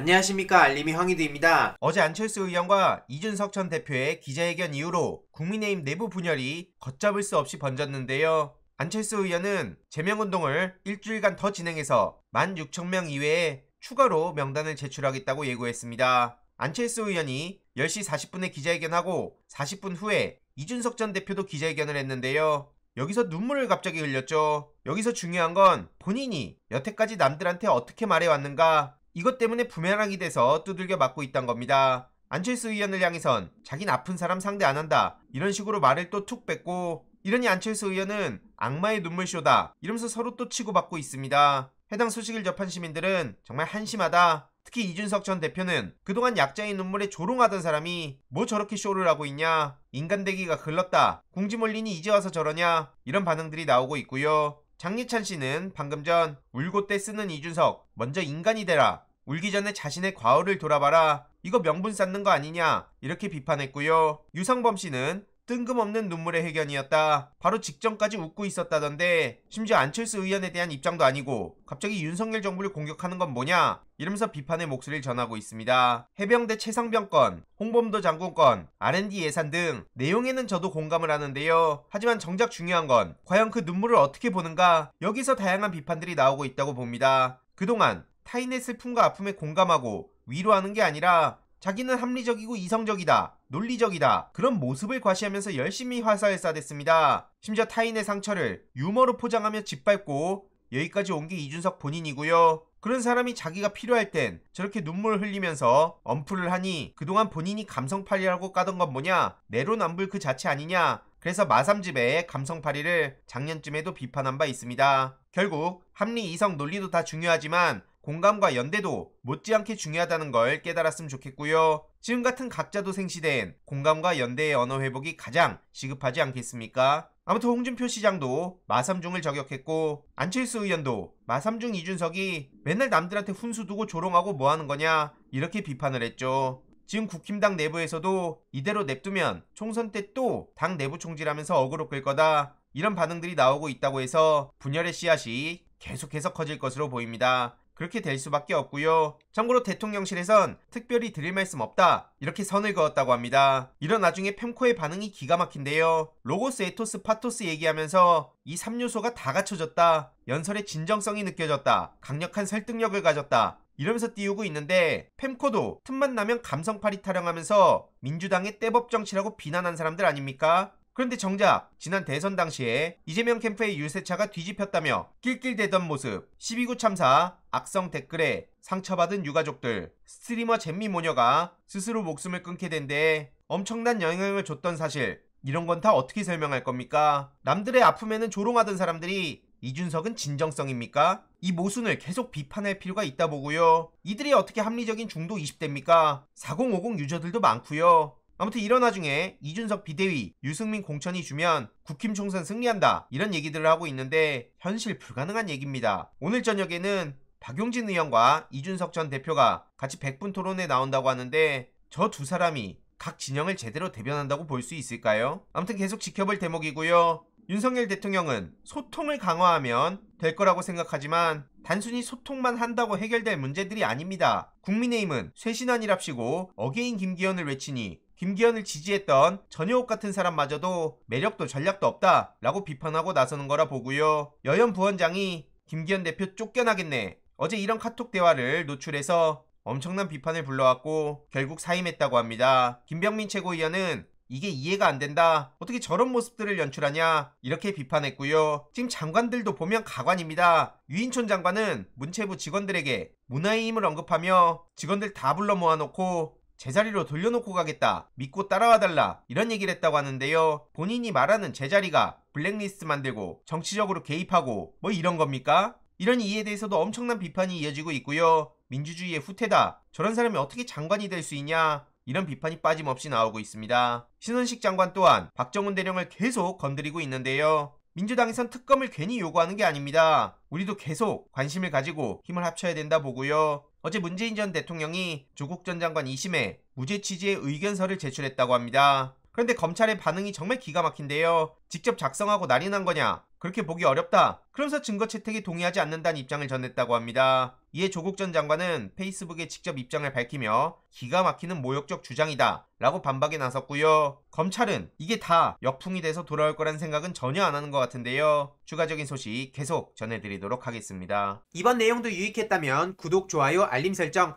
안녕하십니까 알림이 황희드입니다. 어제 안철수 의원과 이준석 전 대표의 기자회견 이후로 국민의힘 내부 분열이 걷잡을 수 없이 번졌는데요. 안철수 의원은 제명운동을 일주일간 더 진행해서 16,000명 이외에 추가로 명단을 제출하겠다고 예고했습니다. 안철수 의원이 10시 40분에 기자회견하고 40분 후에 이준석 전 대표도 기자회견을 했는데요. 여기서 눈물을 갑자기 흘렸죠. 여기서 중요한 건 본인이 여태까지 남들한테 어떻게 말해왔는가 이것 때문에 부메랑이 돼서 두들겨 맞고 있단 겁니다. 안철수 의원을 향해선 자긴 아픈 사람 상대 안 한다 이런 식으로 말을 또툭 뺐고 이러니 안철수 의원은 악마의 눈물쇼다 이러면서 서로 또 치고받고 있습니다. 해당 소식을 접한 시민들은 정말 한심하다. 특히 이준석 전 대표는 그동안 약자의 눈물에 조롱하던 사람이 뭐 저렇게 쇼를 하고 있냐 인간대기가 글렀다 궁지몰리니 이제 와서 저러냐 이런 반응들이 나오고 있고요. 장예찬 씨는 방금 전 울고 때 쓰는 이준석 먼저 인간이 되라 울기 전에 자신의 과오를 돌아봐라. 이거 명분 쌓는 거 아니냐. 이렇게 비판했고요. 유상범 씨는 뜬금없는 눈물의 해견이었다. 바로 직전까지 웃고 있었다던데 심지어 안철수 의원에 대한 입장도 아니고 갑자기 윤석열 정부를 공격하는 건 뭐냐 이러면서 비판의 목소리를 전하고 있습니다. 해병대 최상병 권 홍범도 장군 권 R&D 예산 등 내용에는 저도 공감을 하는데요. 하지만 정작 중요한 건 과연 그 눈물을 어떻게 보는가 여기서 다양한 비판들이 나오고 있다고 봅니다. 그동안 타인의 슬픔과 아픔에 공감하고 위로하는 게 아니라 자기는 합리적이고 이성적이다, 논리적이다 그런 모습을 과시하면서 열심히 화살을 쏴댔습니다. 심지어 타인의 상처를 유머로 포장하며 짓밟고 여기까지 온 게 이준석 본인이고요. 그런 사람이 자기가 필요할 땐 저렇게 눈물 흘리면서 엄플을 하니 그동안 본인이 감성팔이라고 까던 건 뭐냐 내로남불 그 자체 아니냐 그래서 마삼집의 감성팔이를 작년쯤에도 비판한 바 있습니다. 결국 합리 이성 논리도 다 중요하지만 공감과 연대도 못지않게 중요하다는 걸 깨달았으면 좋겠고요. 지금 같은 각자 도생 시대엔 공감과 연대의 언어 회복이 가장 시급하지 않겠습니까? 아무튼 홍준표 시장도 마삼중을 저격했고 안철수 의원도 마삼중 이준석이 맨날 남들한테 훈수 두고 조롱하고 뭐하는 거냐 이렇게 비판을 했죠. 지금 국힘당 내부에서도 이대로 냅두면 총선 때 또 당 내부 총질하면서 어그로 끌 거다 이런 반응들이 나오고 있다고 해서 분열의 씨앗이 계속해서 커질 것으로 보입니다. 그렇게 될 수밖에 없고요. 참고로 대통령실에선 특별히 드릴 말씀 없다 이렇게 선을 그었다고 합니다. 이런 나중에 펜코의 반응이 기가 막힌데요. 로고스, 에토스, 파토스 얘기하면서 이 3요소가 다 갖춰졌다. 연설의 진정성이 느껴졌다. 강력한 설득력을 가졌다. 이러면서 띄우고 있는데 펜코도 틈만 나면 감성팔이 타령하면서 민주당의 떼법 정치라고 비난한 사람들 아닙니까? 그런데 정작 지난 대선 당시에 이재명 캠프의 유세차가 뒤집혔다며 낄낄대던 모습, 12구 참사, 악성 댓글에 상처받은 유가족들, 스트리머 잼미 모녀가 스스로 목숨을 끊게 된 데 엄청난 영향을 줬던 사실, 이런 건 다 어떻게 설명할 겁니까? 남들의 아픔에는 조롱하던 사람들이 이준석은 진정성입니까? 이 모순을 계속 비판할 필요가 있다 보고요. 이들이 어떻게 합리적인 중도 20대입니까? 4050 유저들도 많고요. 아무튼 이런 와중에 이준석 비대위, 유승민 공천이 주면 국힘 총선 승리한다 이런 얘기들을 하고 있는데 현실 불가능한 얘기입니다. 오늘 저녁에는 박용진 의원과 이준석 전 대표가 같이 100분 토론에 나온다고 하는데 저 두 사람이 각 진영을 제대로 대변한다고 볼 수 있을까요? 아무튼 계속 지켜볼 대목이고요. 윤석열 대통령은 소통을 강화하면 될 거라고 생각하지만 단순히 소통만 한다고 해결될 문제들이 아닙니다. 국민의힘은 쇄신안이랍시고 어게인 김기현을 외치니 김기현을 지지했던 전효옥 같은 사람마저도 매력도 전략도 없다 라고 비판하고 나서는 거라 보고요. 여현 부원장이 김기현 대표 쫓겨나겠네. 어제 이런 카톡 대화를 노출해서 엄청난 비판을 불러왔고 결국 사임했다고 합니다. 김병민 최고위원은 이게 이해가 안 된다. 어떻게 저런 모습들을 연출하냐. 이렇게 비판했고요. 지금 장관들도 보면 가관입니다. 유인촌 장관은 문체부 직원들에게 문화의 힘을 언급하며 직원들 다 불러 모아놓고 제자리로 돌려놓고 가겠다. 믿고 따라와달라. 이런 얘기를 했다고 하는데요. 본인이 말하는 제자리가 블랙리스트 만들고 정치적으로 개입하고 뭐 이런 겁니까? 이런 이에 대해서도 엄청난 비판이 이어지고 있고요. 민주주의의 후퇴다. 저런 사람이 어떻게 장관이 될 수 있냐. 이런 비판이 빠짐없이 나오고 있습니다. 신원식 장관 또한 박정훈 대령을 계속 건드리고 있는데요. 민주당에선 특검을 괜히 요구하는 게 아닙니다. 우리도 계속 관심을 가지고 힘을 합쳐야 된다 보고요. 어제 문재인 전 대통령이 조국 전 장관 2심에 무죄 취지의 의견서를 제출했다고 합니다. 그런데 검찰의 반응이 정말 기가 막힌데요. 직접 작성하고 날인한 거냐? 그렇게 보기 어렵다. 그러면서 증거 채택에 동의하지 않는다는 입장을 전했다고 합니다. 이에 조국 전 장관은 페이스북에 직접 입장을 밝히며 기가 막히는 모욕적 주장이다 라고 반박에 나섰고요. 검찰은 이게 다 역풍이 돼서 돌아올 거란 생각은 전혀 안 하는 것 같은데요. 추가적인 소식 계속 전해드리도록 하겠습니다. 이번 내용도 유익했다면 구독, 좋아요, 알림 설정